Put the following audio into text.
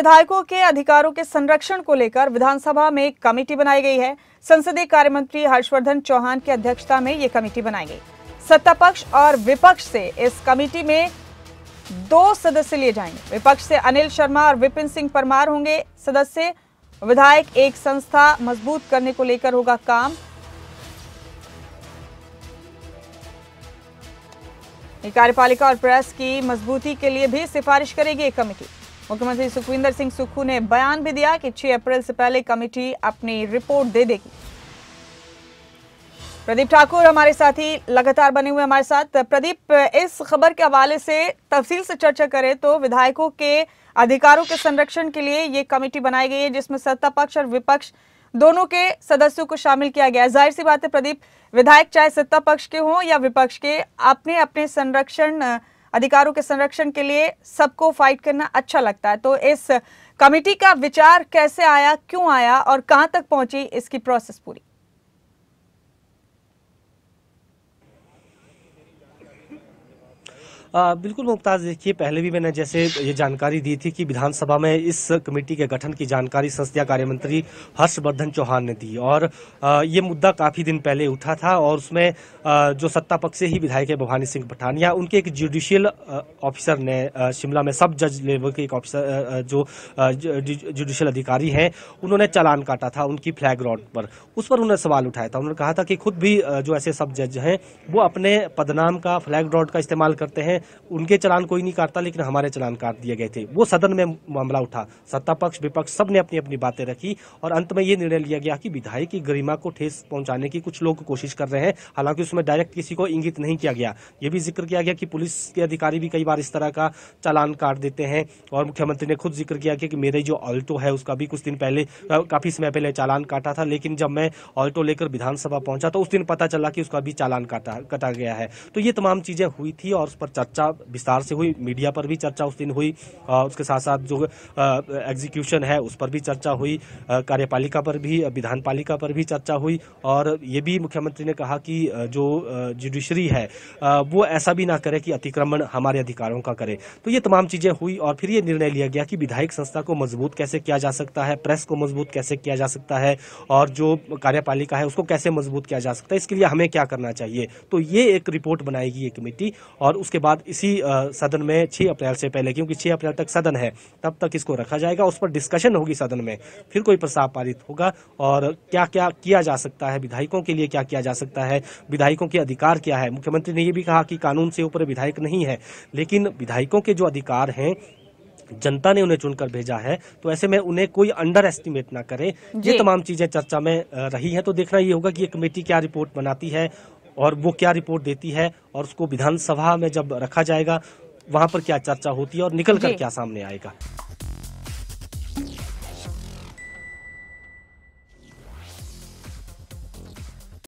विधायकों के अधिकारों के संरक्षण को लेकर विधानसभा में एक कमेटी बनाई गई है संसदीय कार्य मंत्री हर्षवर्धन चौहान की अध्यक्षता में ये कमेटी बनाई गई सत्ता पक्ष और विपक्ष से इस कमेटी में दो सदस्य लिए जाएंगे विपक्ष से अनिल शर्मा और विपिन सिंह परमार होंगे सदस्य विधायक एक संस्था मजबूत करने को लेकर होगा काम कार्यपालिका और प्रेस की मजबूती के लिए भी सिफारिश करेगी एक कमेटी मुख्यमंत्री सुखविंदर सिंह सुक्खू ने बयान भी दिया कि 6 अप्रैल से पहले कमेटी अपनी रिपोर्ट दे देगी प्रदीप ठाकुर हमारे साथ ही लगातार बने हुए हमारे साथ प्रदीप इस खबर के हवाले से तफसील से चर्चा करें तो विधायकों के अधिकारों के संरक्षण के लिए ये कमेटी बनाई गई है जिसमें सत्ता पक्ष और विपक्ष दोनों के सदस्यों को शामिल किया गया है जाहिर सी बात है प्रदीप विधायक चाहे सत्ता पक्ष के हों या विपक्ष के अपने अपने संरक्षण अधिकारों के संरक्षण के लिए सबको फाइट करना अच्छा लगता है तो इस कमेटी का विचार कैसे आया क्यों आया और कहां तक पहुंची इसकी प्रोसेस पूरी बिल्कुल मुमताज़ देखिए पहले भी मैंने जैसे ये जानकारी दी थी कि विधानसभा में इस कमेटी के गठन की जानकारी संसदीय कार्य मंत्री हर्षवर्धन चौहान ने दी और आ, ये मुद्दा काफ़ी दिन पहले उठा था और उसमें आ, जो सत्ता पक्ष से ही विधायक है भवानी सिंह पठानिया उनके एक जुडिशियल ऑफिसर ने शिमला में सब जज लेवल के एक ऑफिसर जो जुडिशियल अधिकारी हैं उन्होंने चालान काटा था उनकी फ्लैग रॉड पर उस पर उन्होंने सवाल उठाया था उन्होंने कहा था कि खुद भी जो ऐसे सब जज हैं वो अपने पदनाम का फ्लैग रॉड का इस्तेमाल करते हैं उनके चलान कोई नहीं काटता लेकिन हमारे चलान काट दिए गए थे वो सदन में मामला उठा सत्ता पक्ष विपक्ष सब ने अपनी अपनी बातें रखी और अंत में ये निर्णय लिया गया कि विधायक की गरिमा को ठेस पहुंचाने की कुछ लोग कोशिश कर रहे हैं हालांकि उसमें डायरेक्ट किसी को इंगित नहीं किया गया ये भी जिक्र किया गया कि पुलिस के अधिकारी भी कई बार इस तरह का चालान काट देते हैं और मुख्यमंत्री ने खुद जिक्र किया कि मेरे जो ऑल्टो है उसका भी कुछ दिन पहले काफ़ी समय पहले चालान काटा था लेकिन जब मैं ऑल्टो लेकर विधानसभा पहुंचा तो उस दिन पता चला कि उसका भी चालान काटा कटा गया है तो ये तमाम चीज़ें हुई थी और उस पर चर्चा चर्चा विस्तार से हुई मीडिया पर भी चर्चा उस दिन हुई उसके साथ साथ जो एग्जीक्यूशन है उस पर भी चर्चा हुई कार्यपालिका पर भी विधान पालिका पर भी चर्चा हुई और ये भी मुख्यमंत्री ने कहा कि जो जुडिशरी है वो ऐसा भी ना करे कि अतिक्रमण हमारे अधिकारों का करे तो ये तमाम चीज़ें हुई और फिर ये निर्णय लिया गया कि विधायक संस्था को मजबूत कैसे किया जा सकता है प्रेस को मजबूत कैसे किया जा सकता है और जो कार्यपालिका है उसको कैसे मजबूत किया जा सकता है इसके लिए हमें क्या करना चाहिए तो ये एक रिपोर्ट बनाएगी ये कमेटी और उसके बाद बाद इसी सदन में छह अप्रैल से पहले क्योंकि छह अप्रैल तक सदन है तब तक इसको रखा जाएगा उस पर डिस्कशन होगी सदन में फिर कोई प्रस्ताव पारित होगा और क्या क्या किया जा सकता है विधायकों के लिए क्या किया जा सकता है विधायकों के अधिकार क्या है मुख्यमंत्री ने यह भी कहा कि कानून से ऊपर विधायक नहीं है लेकिन विधायकों के जो अधिकार हैं जनता ने उन्हें चुनकर भेजा है तो ऐसे में उन्हें कोई अंडर एस्टिमेट ना करे ये तमाम चीजें चर्चा में रही है तो देखना ये होगा कि ये कमेटी क्या रिपोर्ट बनाती है और वो क्या रिपोर्ट देती है और उसको विधानसभा में जब रखा जाएगा वहाँ पर क्या चर्चा होती है और निकल कर क्या सामने आएगा